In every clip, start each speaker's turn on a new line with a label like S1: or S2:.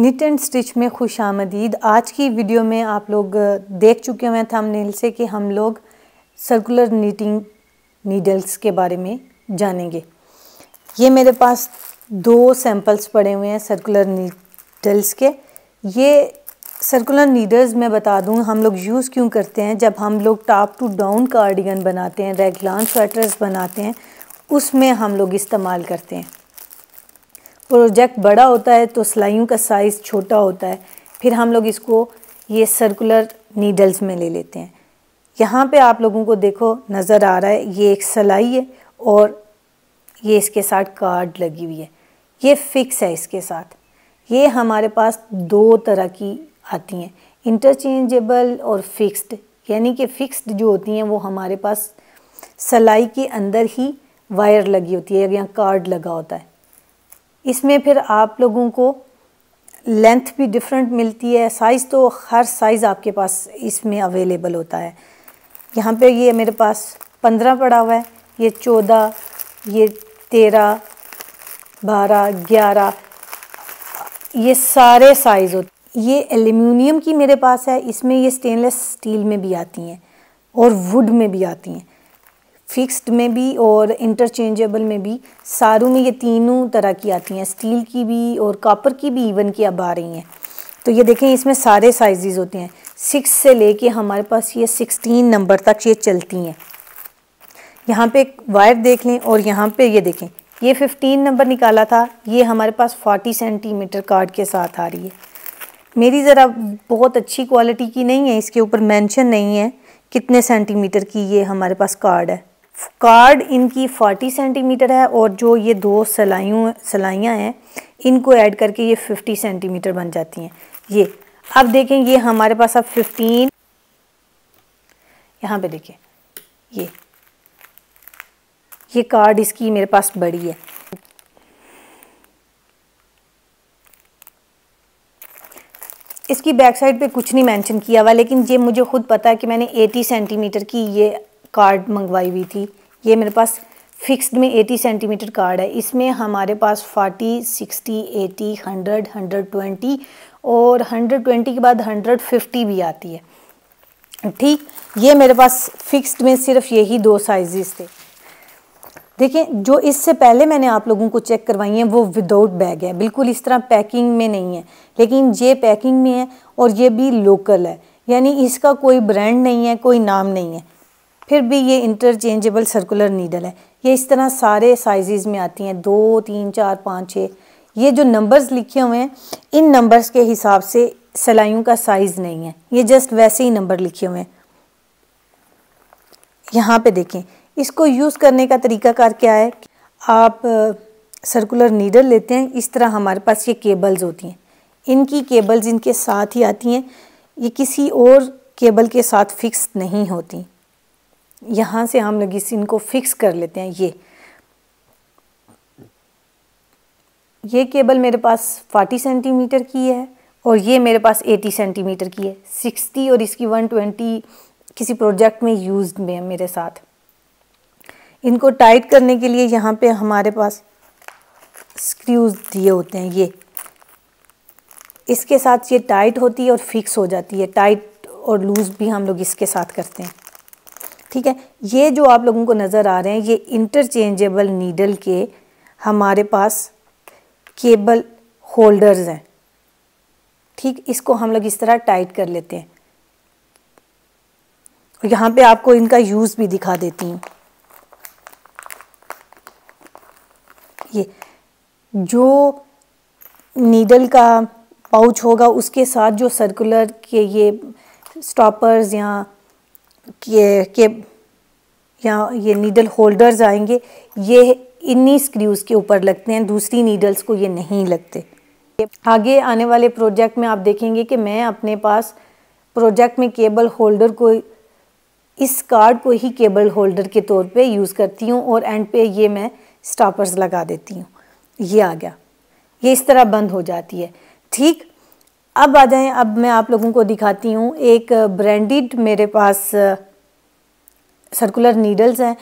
S1: Knit and stitch में खुश आमदीद आज की वीडियो में आप लोग देख चुके हुए हैं थंबनेल से कि हम लोग सर्कुलर नीटिंग नीडल्स के बारे में जानेंगे ये मेरे पास दो सैंपल्स पड़े हुए हैं सर्कुलर नीडल्स के ये सर्कुलर नीडल्स मैं बता दूं हम लोग यूज़ क्यों करते हैं जब हम लोग टॉप टू डाउन कार्डिगन बनाते हैं रेगलान स्वेटर्स बनाते हैं उसमें हम लोग इस्तेमाल करते हैं प्रोजेक्ट बड़ा होता है तो सिलाइयों का साइज़ छोटा होता है फिर हम लोग इसको ये सर्कुलर नीडल्स में ले लेते हैं यहाँ पे आप लोगों को देखो नज़र आ रहा है ये एक सिलाई है और ये इसके साथ कार्ड लगी हुई है ये फिक्स है इसके साथ ये हमारे पास दो तरह की आती हैं इंटरचेंजेबल और फिक्स्ड यानी कि फिक्स्ड जो होती हैं वो हमारे पास सिलाई के अंदर ही वायर लगी होती है या कार्ड लगा होता है इसमें फिर आप लोगों को लेंथ भी डिफरेंट मिलती है साइज़ तो हर साइज़ आपके पास इसमें अवेलेबल होता है यहाँ पे ये मेरे पास पंद्रह पड़ा हुआ है ये चौदह ये तेरह बारह ग्यारह ये सारे साइज़ होते ये एल्यूमिनियम की मेरे पास है इसमें ये स्टेनलेस स्टील में भी आती हैं और वुड में भी आती हैं फिक्स्ड में भी और इंटरचेंजेबल में भी सारू में ये तीनों तरह की आती हैं स्टील की भी और कापर की भी इवन की अब आ रही हैं तो ये देखें इसमें सारे साइजेस होते हैं सिक्स से लेके हमारे पास ये सिक्सटीन नंबर तक ये चलती हैं यहाँ पे वायर देख लें और यहाँ पे ये देखें ये फिफ्टीन नंबर निकाला था ये हमारे पास फोर्टी सेंटीमीटर कार्ड के साथ आ रही है मेरी ज़रा बहुत अच्छी क्वालिटी की नहीं है इसके ऊपर मैंशन नहीं है कितने सेंटीमीटर की ये हमारे पास कार्ड है कार्ड इनकी 40 सेंटीमीटर है और जो ये दो सलाइयों सलाइयाँ हैं इनको ऐड करके ये 50 सेंटीमीटर बन जाती हैं ये अब देखें ये हमारे पास अब 15 यहाँ पे देखें ये ये कार्ड इसकी मेरे पास बड़ी है इसकी बैक साइड पे कुछ नहीं मेंशन किया हुआ लेकिन ये मुझे खुद पता है कि मैंने 80 सेंटीमीटर की ये कार्ड मंगवाई हुई थी ये मेरे पास फिक्स्ड में 80 सेंटीमीटर कार्ड है इसमें हमारे पास 40, 60, 80, 100, 120 और 120 के बाद 150 भी आती है ठीक ये मेरे पास फिक्स्ड में सिर्फ यही दो साइजेस थे देखें जो इससे पहले मैंने आप लोगों को चेक करवाई है वो विदाउट बैग है बिल्कुल इस तरह पैकिंग में नहीं है लेकिन ये पैकिंग में है और ये भी लोकल है यानी इसका कोई ब्रांड नहीं है कोई नाम नहीं है फिर भी ये इंटरचेंजेबल सर्कुलर नीडल है ये इस तरह सारे साइज़ में आती हैं दो तीन चार पाँच छः ये जो नंबर्स लिखे हुए हैं इन नंबर्स के हिसाब से सलाइयों का साइज़ नहीं है ये जस्ट वैसे ही नंबर लिखे हुए हैं यहाँ पे देखें इसको यूज़ करने का तरीका कार क्या है आप सर्कुलर नीडल लेते हैं इस तरह हमारे पास ये केबल्स होती हैं इनकी केबल्स इनके साथ ही आती हैं ये किसी और केबल के साथ फिक्स नहीं होती यहाँ से हम लोग इस इनको फिक्स कर लेते हैं ये ये केबल मेरे पास 40 सेंटीमीटर की है और ये मेरे पास 80 सेंटीमीटर की है 60 और इसकी 120 किसी प्रोजेक्ट में यूज में है मेरे साथ इनको टाइट करने के लिए यहाँ पे हमारे पास स्क्रूज दिए होते हैं ये इसके साथ ये टाइट होती है और फिक्स हो जाती है टाइट और लूज़ भी हम लोग इसके साथ करते हैं ठीक है ये जो आप लोगों को नज़र आ रहे हैं ये इंटरचेंजेबल नीडल के हमारे पास केबल होल्डर्स हैं ठीक इसको हम लोग इस तरह टाइट कर लेते हैं और यहाँ पे आपको इनका यूज़ भी दिखा देती हूँ ये जो नीडल का पाउच होगा उसके साथ जो सर्कुलर के ये स्टॉपर्स या के यहाँ ये नीडल होल्डर्स आएंगे ये इन्हीं स्क्रूज़ के ऊपर लगते हैं दूसरी नीडल्स को ये नहीं लगते आगे आने वाले प्रोजेक्ट में आप देखेंगे कि मैं अपने पास प्रोजेक्ट में केबल होल्डर को इस कार्ड को ही केबल होल्डर के तौर पे यूज़ करती हूँ और एंड पे ये मैं स्टॉपर्स लगा देती हूँ ये आ गया ये इस तरह बंद हो जाती है ठीक अब आ जाएं अब मैं आप लोगों को दिखाती हूँ एक ब्रांडेड मेरे पास सर्कुलर नीडल्स हैं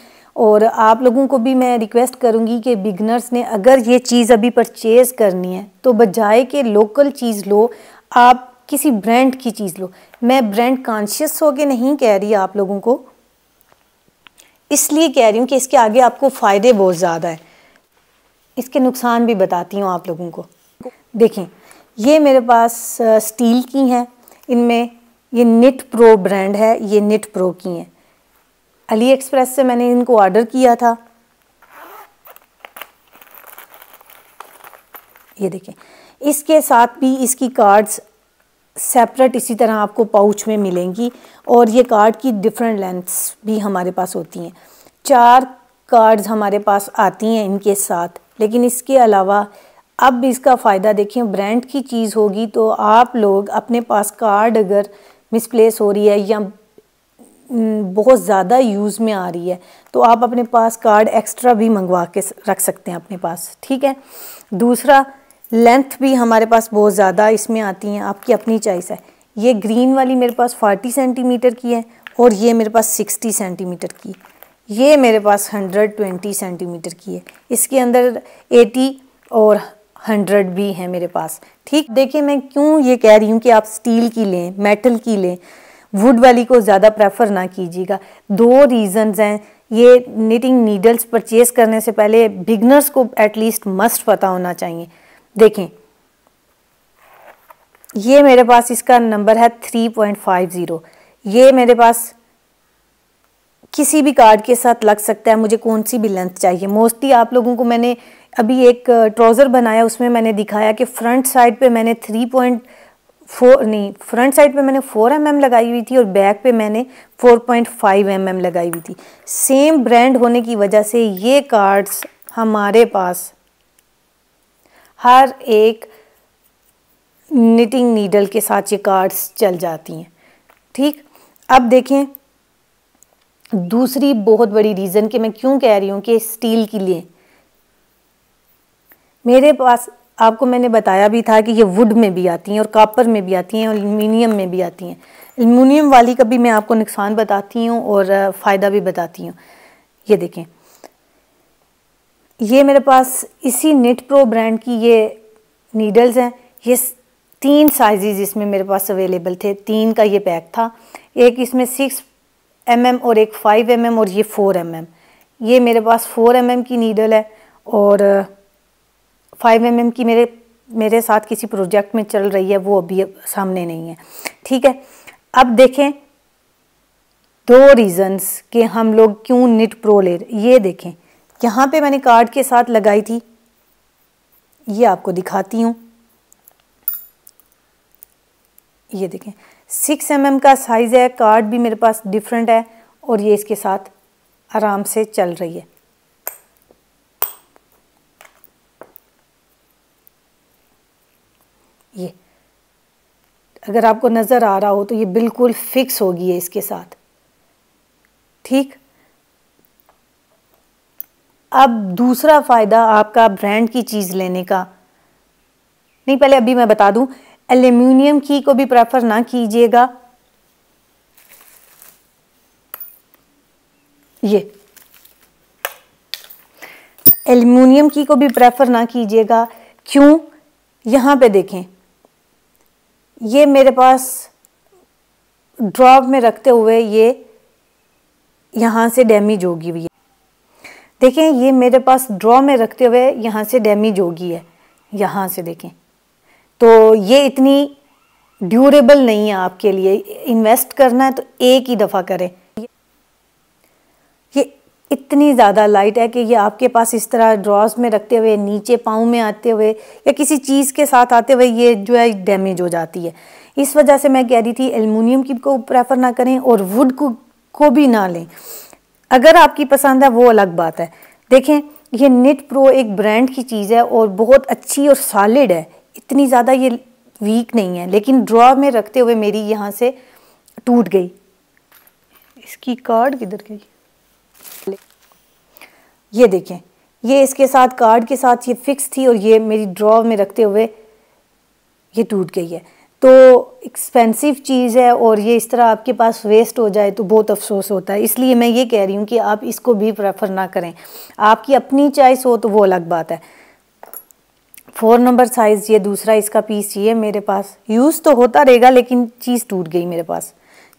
S1: और आप लोगों को भी मैं रिक्वेस्ट करूँगी कि बिगनर्स ने अगर ये चीज़ अभी परचेज़ करनी है तो बजाय के लोकल चीज़ लो आप किसी ब्रांड की चीज़ लो मैं ब्रांड कॉन्शियस होके नहीं कह रही आप लोगों को इसलिए कह रही हूँ कि इसके आगे आपको फ़ायदे बहुत ज़्यादा है इसके नुकसान भी बताती हूँ आप लोगों को देखें ये मेरे पास स्टील की हैं इनमें ये निट प्रो ब्रांड है ये निट प्रो की हैं अली एक्सप्रेस से मैंने इनको ऑर्डर किया था ये देखें इसके साथ भी इसकी कार्ड्स सेपरेट इसी तरह आपको पाउच में मिलेंगी और ये कार्ड की डिफरेंट लेंथ्स भी हमारे पास होती हैं चार कार्ड्स हमारे पास आती हैं इनके साथ लेकिन इसके अलावा अब इसका फ़ायदा देखिए ब्रांड की चीज़ होगी तो आप लोग अपने पास कार्ड अगर मिसप्लेस हो रही है या हम्म, बहुत ज़्यादा यूज़ में आ रही है तो आप अपने पास कार्ड एक्स्ट्रा भी मंगवा के रख सकते हैं अपने पास ठीक है दूसरा लेंथ भी हमारे पास बहुत ज़्यादा इसमें आती हैं आपकी अपनी चॉइस है ये ग्रीन वाली मेरे पास 40 सेंटीमीटर की है और ये मेरे पास 60 सेंटीमीटर की ये मेरे पास 120 सेंटीमीटर की है इसके अंदर 80 और हंड्रेड भी हैं मेरे पास ठीक देखिए मैं क्यों ये कह रही हूँ कि आप स्टील की लें मेटल की लें वुड वाली को ज़्यादा प्रेफर ना कीजिएगा दो रीजंस हैं ये निटिंग नीडल्स परचेज करने से पहले बिगनर्स को एटलीस्ट मस्ट पता होना चाहिए देखें ये मेरे पास इसका नंबर है थ्री पॉइंट फाइव ज़ीरो ये मेरे पास किसी भी कार्ड के साथ लग सकता है मुझे कौन सी भी लेंथ चाहिए मोस्टली आप लोगों को मैंने अभी एक ट्राउज़र बनाया उसमें मैंने दिखाया कि फ्रंट साइड पे मैंने थ्री पॉइंट फोर नहीं फ्रंट साइड पे मैंने फोर एम mm लगाई हुई थी और बैक पे मैंने four point five M M लगाई हुई थी सेम ब्रांड होने की वजह से ये कार्ड्स हमारे पास हर एक निटिंग नीडल के साथ ये कार्ड्स चल जाती हैं ठीक अब देखें दूसरी बहुत बड़ी रीज़न कि मैं क्यों कह रही हूँ कि स्टील के लिए मेरे पास आपको मैंने बताया भी था कि ये वुड में भी आती हैं और कापर में भी आती हैं और एलमिनियम में भी आती हैं एलमिनियम वाली का भी मैं आपको नुकसान बताती हूँ और फ़ायदा भी बताती हूँ ये देखें ये मेरे पास इसी नेट प्रो ब्रांड की ये नीडल्स हैं ये तीन साइजेज इसमें मेरे पास अवेलेबल थे तीन का ये पैक था एक इसमें सिक्स एम mm और एक फाइव एम mm और ये फ़ोर एम mm. ये मेरे पास फ़ोर एम mm की नीडल है और फाइव एम mm की मेरे मेरे साथ किसी प्रोजेक्ट में चल रही है वो अभी सामने नहीं है ठीक है अब देखें दो रीज़न्स कि हम लोग क्यों निट प्रो ले ये देखें यहाँ पे मैंने कार्ड के साथ लगाई थी ये आपको दिखाती हूँ ये देखें सिक्स एम mm का साइज़ है कार्ड भी मेरे पास डिफरेंट है और ये इसके साथ आराम से चल रही है ये अगर आपको नज़र आ रहा हो तो ये बिल्कुल फिक्स होगी है इसके साथ ठीक अब दूसरा फ़ायदा आपका ब्रांड की चीज़ लेने का नहीं पहले अभी मैं बता दूं एल्यूमिनियम की को भी प्रेफर ना कीजिएगा ये एल्यूमिनियम की को भी प्रेफर ना कीजिएगा क्यों यहाँ पे देखें ये मेरे पास ड्रॉप में रखते हुए ये यहाँ से डैमेज होगी भी है देखें ये मेरे पास ड्रॉ में रखते हुए यहाँ से डैमेज होगी है यहाँ से देखें तो ये इतनी ड्यूरेबल नहीं है आपके लिए इन्वेस्ट करना है तो एक ही दफ़ा करें इतनी ज़्यादा लाइट है कि ये आपके पास इस तरह ड्रॉस में रखते हुए नीचे पाँव में आते हुए या किसी चीज़ के साथ आते हुए ये जो है डैमेज हो जाती है इस वजह से मैं कह रही थी एलमिनियम की को प्रेफर ना करें और वुड को को भी ना लें अगर आपकी पसंद है वो अलग बात है देखें ये निट प्रो एक ब्रांड की चीज़ है और बहुत अच्छी और सॉलिड है इतनी ज़्यादा ये वीक नहीं है लेकिन ड्रॉ में रखते हुए मेरी यहाँ से टूट गई इसकी कार्ड किधर गई ये देखें ये इसके साथ कार्ड के साथ ये फिक्स थी और ये मेरी ड्रॉ में रखते हुए ये टूट गई है तो एक्सपेंसिव चीज़ है और ये इस तरह आपके पास वेस्ट हो जाए तो बहुत अफसोस होता है इसलिए मैं ये कह रही हूँ कि आप इसको भी प्रेफर ना करें आपकी अपनी चॉइस हो तो वो अलग बात है फोर नंबर साइज़ ये दूसरा इसका पीस ये मेरे पास यूज़ तो होता रहेगा लेकिन चीज़ टूट गई मेरे पास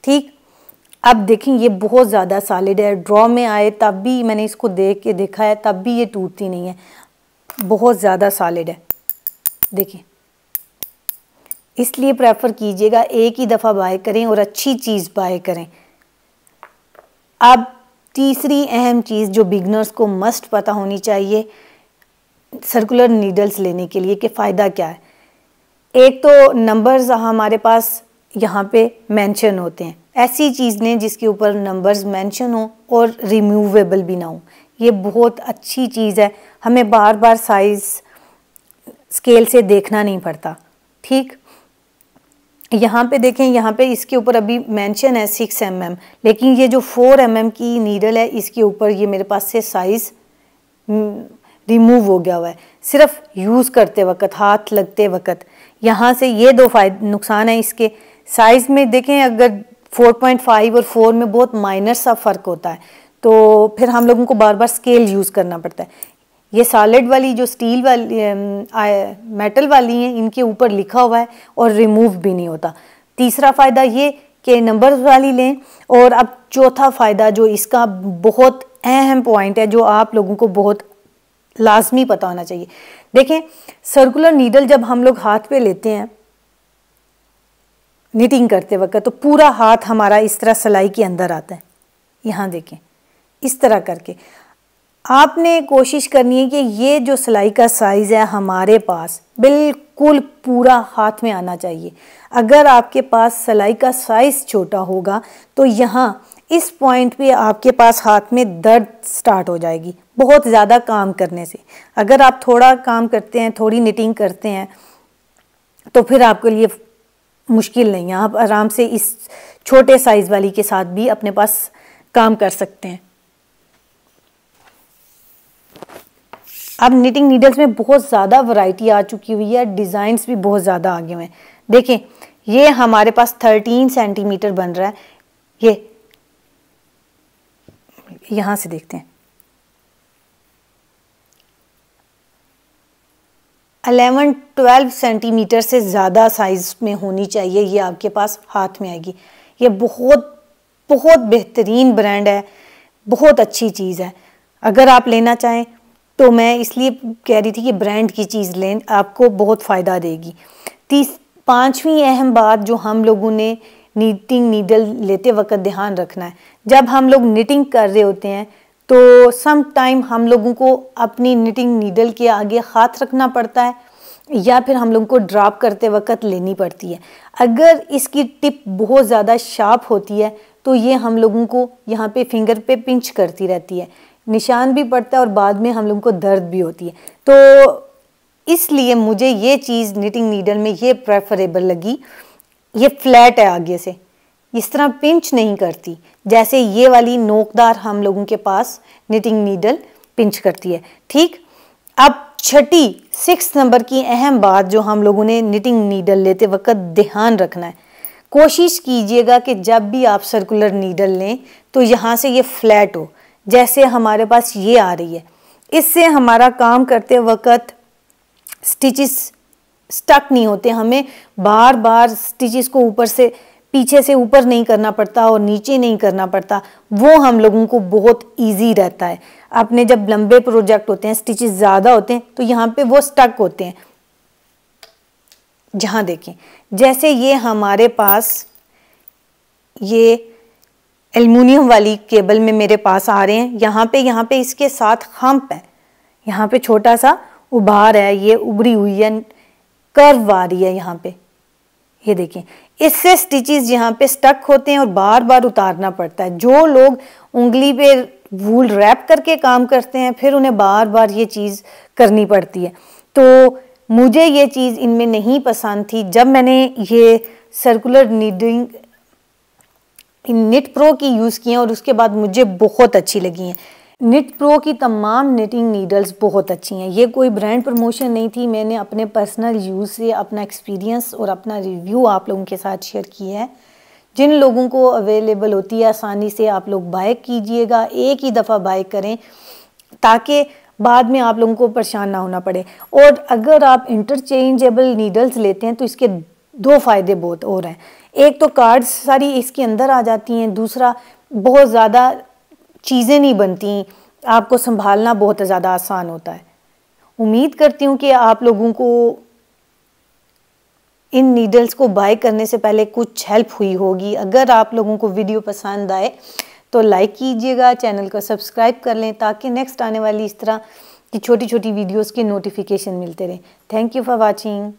S1: ठीक अब देखें ये बहुत ज़्यादा सॉलिड है ड्रॉ में आए तब भी मैंने इसको देख के देखा है तब भी ये टूटती नहीं है बहुत ज़्यादा सॉलिड है देखें इसलिए प्रेफर कीजिएगा एक ही दफ़ा बाय करें और अच्छी चीज़ बाय करें अब तीसरी अहम चीज़ जो बिगनर्स को मस्ट पता होनी चाहिए सर्कुलर नीडल्स लेने के लिए कि फ़ायदा क्या है एक तो नंबर्स हमारे पास यहाँ पे मेंशन होते हैं ऐसी चीज़ ने जिसके ऊपर नंबर्स मेंशन हो और रिमूवेबल भी ना हो ये बहुत अच्छी चीज़ है हमें बार बार साइज़ स्केल से देखना नहीं पड़ता ठीक यहाँ पे देखें यहाँ पे इसके ऊपर अभी मेंशन है सिक्स एम mm, लेकिन ये जो फोर एम mm की नीडल है इसके ऊपर ये मेरे पास से साइज़ रिमूव हम्म, हो गया हुआ है सिर्फ यूज़ करते वक्त हाथ लगते वक्त यहाँ से ये दो फायदे नुकसान है इसके साइज़ में देखें अगर 4.5 और 4 में बहुत माइनर सा फ़र्क होता है तो फिर हम लोगों को बार बार स्केल यूज़ करना पड़ता है ये सॉलिड वाली जो स्टील वाली आ, मेटल वाली हैं इनके ऊपर लिखा हुआ है और रिमूव भी नहीं होता तीसरा फ़ायदा ये कि नंबर वाली लें और अब चौथा फ़ायदा जो इसका बहुत अहम पॉइंट है जो आप लोगों को बहुत लाजमी पता होना चाहिए देखें सर्कुलर नीडल जब हम लोग हाथ पे लेते हैं निटिंग करते वक्त तो पूरा हाथ हमारा इस तरह सिलाई के अंदर आता है यहाँ देखें इस तरह करके आपने कोशिश करनी है कि ये जो सिलाई का साइज़ है हमारे पास बिल्कुल पूरा हाथ में आना चाहिए अगर आपके पास सिलाई का साइज़ छोटा होगा तो यहाँ इस पॉइंट पे आपके पास हाथ में दर्द स्टार्ट हो जाएगी बहुत ज़्यादा काम करने से अगर आप थोड़ा काम करते हैं थोड़ी निटिंग करते हैं तो फिर आपके लिए मुश्किल नहीं है आप आराम से इस छोटे साइज़ वाली के साथ भी अपने पास काम कर सकते हैं अब निटिंग नीडल्स में बहुत ज़्यादा वैरायटी आ चुकी हुई है डिज़ाइंस भी बहुत ज़्यादा आगे हुए हैं देखें ये हमारे पास थर्टीन सेंटीमीटर बन रहा है ये यहाँ से देखते हैं अलेवन ट्वेल्व सेंटीमीटर से ज़्यादा साइज़ में होनी चाहिए ये आपके पास हाथ में आएगी ये बहुत बहुत बेहतरीन ब्रांड है बहुत अच्छी चीज़ है अगर आप लेना चाहें तो मैं इसलिए कह रही थी कि ब्रांड की चीज़ लें आपको बहुत फ़ायदा देगी तीस पाँचवीं अहम बात जो हम लोगों ने नीटिंग नीडल लेते वक्त ध्यान रखना है जब हम लोग निटिंग कर रहे होते हैं तो सम टाइम हम लोगों को अपनी निटिंग नीडल के आगे हाथ रखना पड़ता है या फिर हम लोगों को ड्रॉप करते वक्त लेनी पड़ती है अगर इसकी टिप बहुत ज़्यादा शार्प होती है तो ये हम लोगों को यहाँ पे फिंगर पे पिंच करती रहती है निशान भी पड़ता है और बाद में हम लोगों को दर्द भी होती है तो इसलिए मुझे ये चीज़ निटिंग नीडल में ये प्रेफरेबल लगी ये फ्लैट है आगे से इस तरह पिंच नहीं करती जैसे ये वाली नोकदार हम लोगों के पास निटिंग नीडल पिंच करती है ठीक अब छठी सिक्स नंबर की अहम बात जो हम लोगों ने निटिंग नीडल लेते वक्त ध्यान रखना है कोशिश कीजिएगा कि जब भी आप सर्कुलर नीडल लें तो यहाँ से ये फ्लैट हो जैसे हमारे पास ये आ रही है इससे हमारा काम करते वक्त स्टिचेस स्टक नहीं होते हमें बार बार स्टिचेस को ऊपर से पीछे से ऊपर नहीं करना पड़ता और नीचे नहीं करना पड़ता वो हम लोगों को बहुत इजी रहता है आपने जब लंबे प्रोजेक्ट होते हैं स्टिचेस ज़्यादा होते हैं तो यहाँ पे वो स्टक होते हैं जहाँ देखें जैसे ये हमारे पास ये एलमिनियम वाली केबल में मेरे पास आ रहे हैं यहाँ पे यहाँ पे इसके साथ हम्प है यहाँ पे छोटा सा उभार है ये उभरी हुई है कर्व आ रही है यहाँ पे ये देखें इससे स्टिचेस यहाँ पे स्टक होते हैं और बार बार उतारना पड़ता है जो लोग उंगली पे वूल रैप करके काम करते हैं फिर उन्हें बार बार ये चीज़ करनी पड़ती है तो मुझे ये चीज़ इनमें नहीं पसंद थी जब मैंने ये सर्कुलर नीडिंग निट प्रो की यूज़ किए और उसके बाद मुझे बहुत अच्छी लगी हैं निट प्रो की तमाम निटिंग नीडल्स बहुत अच्छी हैं ये कोई ब्रांड प्रमोशन नहीं थी मैंने अपने पर्सनल यूज़ से अपना एक्सपीरियंस और अपना रिव्यू आप लोगों के साथ शेयर किया है जिन लोगों को अवेलेबल होती है आसानी से आप लोग बाय कीजिएगा एक ही दफ़ा बाय करें ताकि बाद में आप लोगों को परेशान ना होना पड़े और अगर आप इंटरचेंजेबल नीडल्स लेते हैं तो इसके दो फ़ायदे बहुत और हैं एक तो कार्ड्स सारी इसके अंदर आ जाती हैं दूसरा बहुत ज़्यादा चीज़ें नहीं बनती आपको संभालना बहुत ज़्यादा आसान होता है उम्मीद करती हूँ कि आप लोगों को इन नीडल्स को बाय करने से पहले कुछ हेल्प हुई होगी अगर आप लोगों को वीडियो पसंद आए तो लाइक कीजिएगा चैनल को सब्सक्राइब कर लें ताकि नेक्स्ट आने वाली इस तरह की छोटी छोटी वीडियोस की नोटिफिकेशन मिलते रहें थैंक यू फॉर वाचिंग